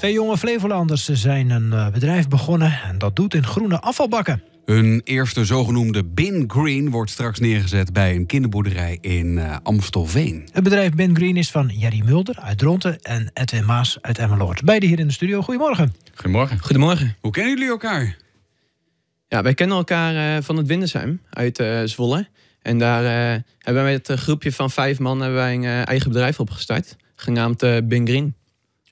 Twee jonge Flevolanders zijn een eh, bedrijf begonnen en dat doet in groene afvalbakken. Hun eerste zogenoemde Bin Green wordt straks neergezet bij een kinderboerderij in eh, Amstelveen. Het bedrijf Bin Green is van Jerry Mulder uit Dronten en Edwin Maas uit Emmeloord. Beide hier in de studio. Goedemorgen. Goedemorgen. Goedemorgen. Hoe kennen jullie elkaar? Ja, wij kennen elkaar eh, van het Windesheim uit Zwolle. En daar hebben wij met een groepje van vijf man hebben wij een eigen bedrijf opgestart, genaamd Bin Green.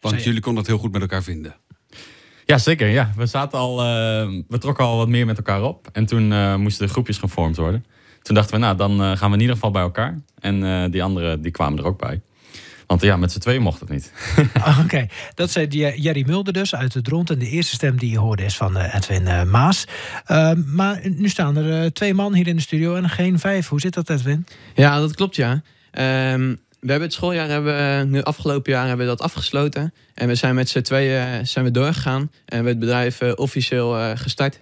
Want jullie konden dat heel goed met elkaar vinden. Ja, zeker. Ja. We, zaten al, eh, we trokken al wat meer met elkaar op. En toen eh, moesten de groepjes gevormd worden. Toen dachten we, nou, dan eh, gaan we in ieder geval bij elkaar. En die anderen die kwamen er ook bij. Want ja, met z'n twee mocht het niet. Ah, oké, dat zei Jerry Mulder dus uit het rond. En de eerste stem die je hoorde is van Edwin Maas. Ehm, maar nu staan er twee man hier in de studio en geen vijf. Hoe zit dat, Edwin? Ja, dat klopt, ja. Um, we hebben het schooljaar, hebben, eh, nu afgelopen jaar hebben we dat afgesloten. En we zijn met z'n tweeën eh, zijn we doorgegaan. En we hebben het bedrijf eh, officieel gestart.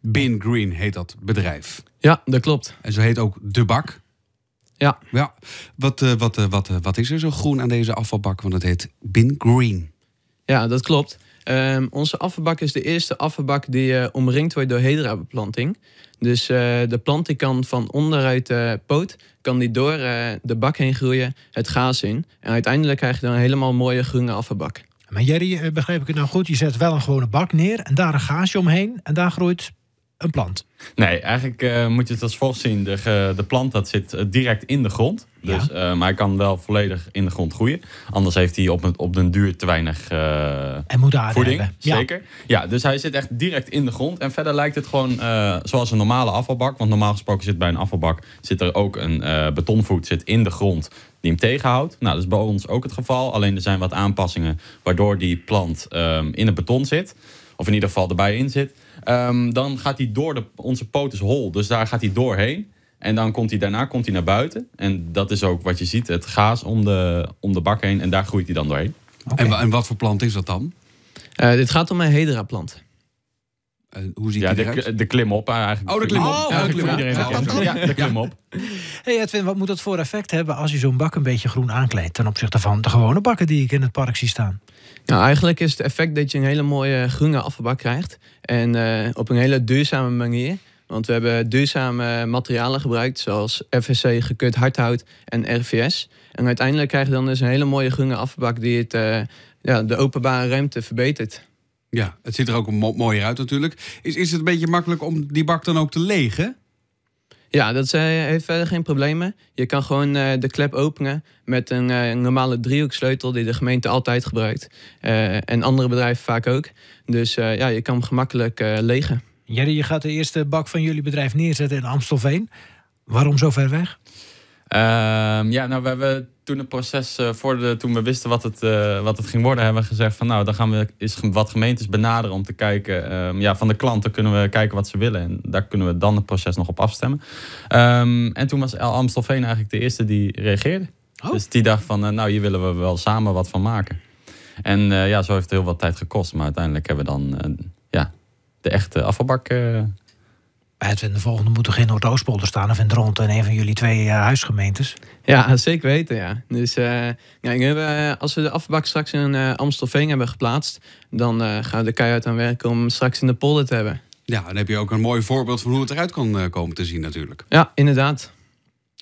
Bin Green heet dat bedrijf. Ja, dat klopt. En zo heet ook de bak. Ja. ja. Wat, wat, wat, wat is er zo groen aan deze afvalbak? Want het heet Bin Green. Ja, dat klopt. Ehm, onze affenbak is de eerste affenbak die eh, omringd wordt door hedra-beplanting. Dus eh, de plant die kan van onderuit de eh, poot kan die door de bak heen groeien, het gaas in. En uiteindelijk krijg je dan een helemaal mooie groene affenbak. Maar Jerry, begrijp ik het nou goed? Je zet wel een gewone bak neer en daar een gaasje omheen en daar groeit een plant? Nee, eigenlijk eh, moet je het als volgt zien. De, de plant dat zit eh, direct in de grond. Dus, eh, maar hij kan wel volledig in de grond groeien. Anders heeft hij op, een, op den duur te weinig en moet voeding. Zeker. Ja. dus hij zit echt direct in de grond. En verder lijkt het gewoon zoals een normale afvalbak. Want normaal gesproken zit bij een afvalbak zit er ook een betonvoet zit in de grond die hem tegenhoudt. Nou, dat is bij ons ook het geval. Alleen er zijn wat aanpassingen waardoor die plant ehm, in het beton zit. Of in ieder geval erbij in zit. Ehm, dan gaat hij door de, onze poot is hol. Dus daar gaat hij doorheen. En dan komt hij daarna komt hij naar buiten. En dat is ook wat je ziet: het gaas om de, om de bak heen. En daar groeit hij dan doorheen. En, en, wat voor plant is dat dan? Uh, dit gaat om een hedera-plant hoe ja, de, de klim op eigenlijk. Oh, de klim op. Oh, ja, de klim op. Hey Edwin, wat moet dat voor effect hebben als je zo'n bak een beetje groen aankleedt ten opzichte van de gewone bakken die ik in het park zie staan? Nou, eigenlijk is het effect dat je een hele mooie groene afvalbak krijgt. En eh, op een hele duurzame manier. Want we hebben duurzame materialen gebruikt, zoals FSC, gekut hardhout en RVS. En uiteindelijk krijg je dan dus een hele mooie groene afvalbak die het, eh, ja, de openbare ruimte verbetert. Ja, het ziet er ook mooier uit natuurlijk. Is, is het een beetje makkelijk om die bak dan ook te legen? Ja, dat eh, heeft verder geen problemen. Je kan gewoon eh, de klep openen met een uh, normale driehoeksleutel die de gemeente altijd gebruikt. en andere bedrijven vaak ook. Dus ja, je kan hem gemakkelijk legen. Jerry, je gaat de eerste bak van jullie bedrijf neerzetten in Amstelveen. Waarom zo ver weg? Ehm, ja, nou we hebben toen het proces eh, voor de, toen we wisten wat het, eh, wat het ging worden, hebben we gezegd van nou, dan gaan we eens wat gemeentes benaderen om te kijken. Ehm, ja, van de klanten kunnen we kijken wat ze willen. En daar kunnen we dan het proces nog op afstemmen. Ehm, en toen was Amstelveen eigenlijk de eerste die reageerde. Oh. Dus die dacht van eh, nou, hier willen we wel samen wat van maken. En ja, zo heeft het heel wat tijd gekost. Maar uiteindelijk hebben we dan ja, de echte afvalbak we de volgende moet toch in Noordoostpolder staan of in Dronten en een van jullie twee eh, huisgemeentes? Ja, zeker weten. Ja. Dus uh, ja, eh, als we de afbak straks in uh, Amstelveen hebben geplaatst, dan gaan we de keihard aan werken om straks in de polder te hebben. Ja, dan heb je ook een mooi voorbeeld van hoe het eruit kan komen te zien natuurlijk. Ja, inderdaad.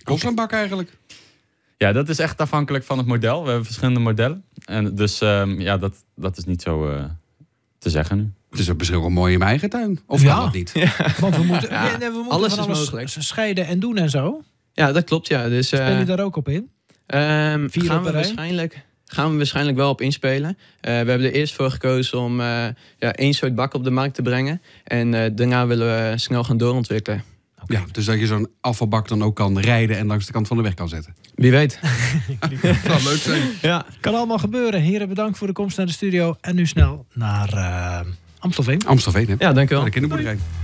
Kost een bak eigenlijk? Ja, dat is echt afhankelijk van het model. We hebben verschillende modellen. En dus ehm, ja, dat, dat is niet zo te zeggen nu. Dus dat is ook wel mooi in mijn eigen tuin. Of ja. kan dat niet? Want we moeten, we, moeten alles, van alles scheiden en doen en zo. Ja, dat klopt. Ja. Dus, spelen je eh, daar ook op in? Um, gaan we waarschijnlijk gaan we waarschijnlijk wel op inspelen. Eh, we hebben er eerst voor gekozen om eh, ja, één soort bak op de markt te brengen. En daarna willen we snel gaan doorontwikkelen. Ja, dus dat je zo'n afvalbak dan ook kan rijden en langs de kant van de weg kan zetten. Wie weet. dat leuk zijn. Ja. Kan allemaal gebeuren. Heren, bedankt voor de komst naar de studio. En nu snel naar... Amstelveen. Amstelveen, Ja, dank de kinderboerderij.